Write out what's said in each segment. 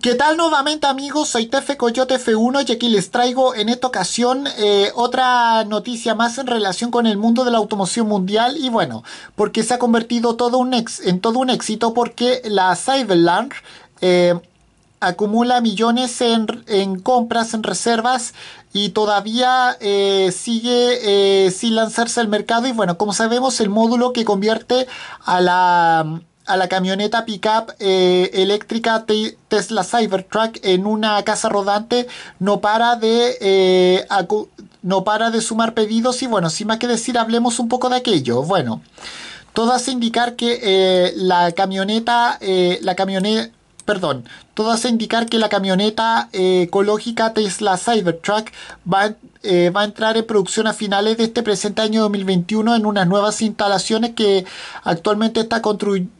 ¿Qué tal nuevamente amigos? Soy Tefe Coyote F1 y aquí les traigo en esta ocasión eh, otra noticia más en relación con el mundo de la automoción mundial y bueno, porque se ha convertido todo un en todo un éxito porque la Cyberland eh, acumula millones en, compras, en reservas y todavía eh, sigue sin lanzarse al mercado y bueno, como sabemos el módulo que convierte a la a la camioneta pickup eh, eléctrica Tesla Cybertruck en una casa rodante no para de eh, no para de sumar pedidos y bueno, sin más que decir, hablemos un poco de aquello. Bueno, todo hace indicar que eh, la camioneta la camioneta perdón, todo hace indicar que la camioneta eh, ecológica Tesla Cybertruck eh, va, a entrar en producción a finales de este presente año 2021 en unas nuevas instalaciones que actualmente está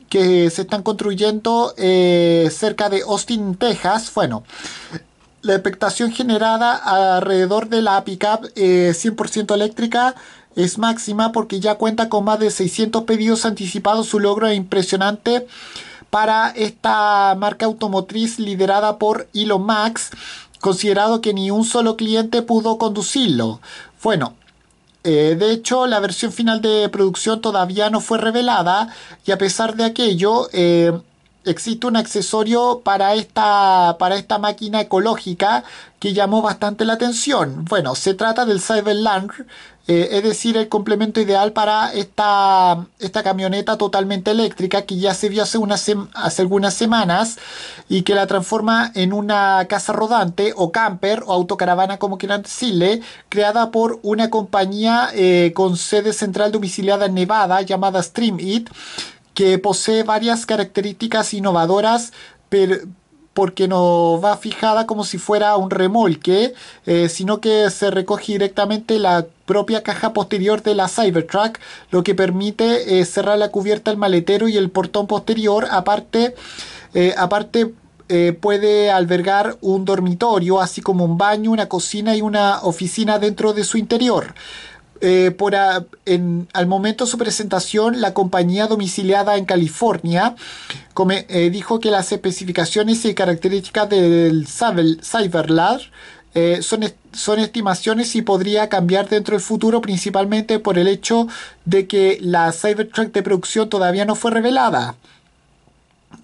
que se están construyendo eh, cerca de Austin, Texas. Bueno, la expectación generada alrededor de la pickup 100% eléctrica es máxima porque ya cuenta con más de 600 pedidos anticipados. Su logro es impresionante para esta marca automotriz liderada por Elon Max, considerado que ni un solo cliente pudo conducirlo. Bueno, eh, de hecho, la versión final de producción todavía no fue revelada y a pesar de aquello, eh, existe un accesorio para esta, para esta máquina ecológica que llamó bastante la atención. Bueno, se trata del Cyberland, eh, es decir, el complemento ideal para esta, esta camioneta totalmente eléctrica que ya se vio hace, hace algunas semanas y que la transforma en una casa rodante o camper o autocaravana, como quieran decirle, creada por una compañía eh, con sede central domiciliada en Nevada llamada Stream que posee varias características innovadoras, pero, porque no va fijada como si fuera un remolque, eh, sino que se recoge directamente la propia caja posterior de la Cybertruck, lo que permite eh, cerrar la cubierta, el maletero y el portón posterior. Aparte, eh, aparte puede albergar un dormitorio, así como un baño, una cocina y una oficina dentro de su interior. Eh, por en, al momento de su presentación, la compañía domiciliada en California eh, dijo que las especificaciones y características del Cyberlar eh, son, son, estimaciones y podría cambiar dentro del futuro, principalmente por el hecho de que la Cybertruck de producción todavía no fue revelada.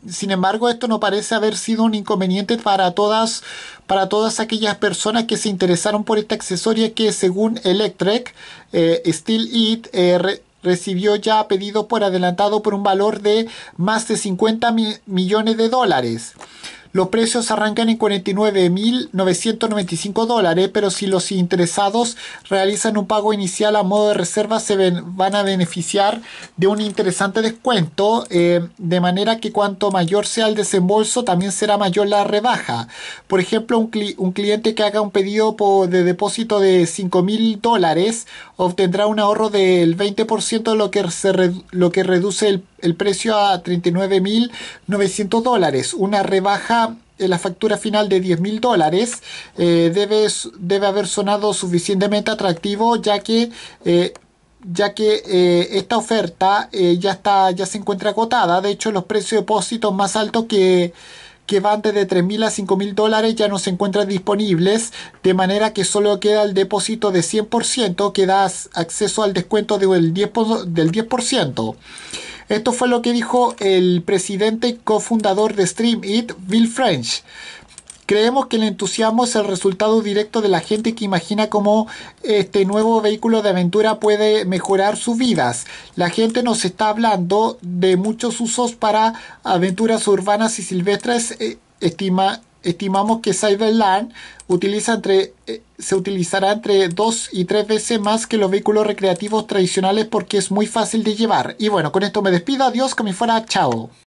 Sin embargo, esto no parece haber sido un inconveniente para todas, para todas aquellas personas que se interesaron por esta accesoria que según Electrek, eh, Steel It eh, recibió ya pedido por adelantado por un valor de más de 50 millones de dólares. Los precios arrancan en 49.995 dólares, pero si los interesados realizan un pago inicial a modo de reserva, se van a beneficiar de un interesante descuento, eh, de manera que cuanto mayor sea el desembolso, también será mayor la rebaja. Por ejemplo, un, cliente que haga un pedido de depósito de 5.000 dólares obtendrá un ahorro del 20% de lo que, se lo que reduce el el precio a 39.900 dólares, una rebaja en la factura final de 10.000 dólares eh, debe, haber sonado suficientemente atractivo ya que eh, ya que eh, esta oferta ya está ya se encuentra agotada de hecho los precios de depósitos más altos que van desde 3.000 a 5.000 dólares ya no se encuentran disponibles, de manera que solo queda el depósito de 100% que da acceso al descuento Del 10%. Esto fue lo que dijo el presidente y cofundador de StreamIt, Bill French. Creemos que el entusiasmo es el resultado directo de la gente que imagina cómo este nuevo vehículo de aventura puede mejorar sus vidas. La gente nos está hablando de muchos usos para aventuras urbanas y silvestres, eh, estima estimamos que Cyberland utiliza entre, eh, se utilizará entre dos y tres veces más que los vehículos recreativos tradicionales porque es muy fácil de llevar. Y bueno, con esto me despido. Adiós, me fuera. Chao.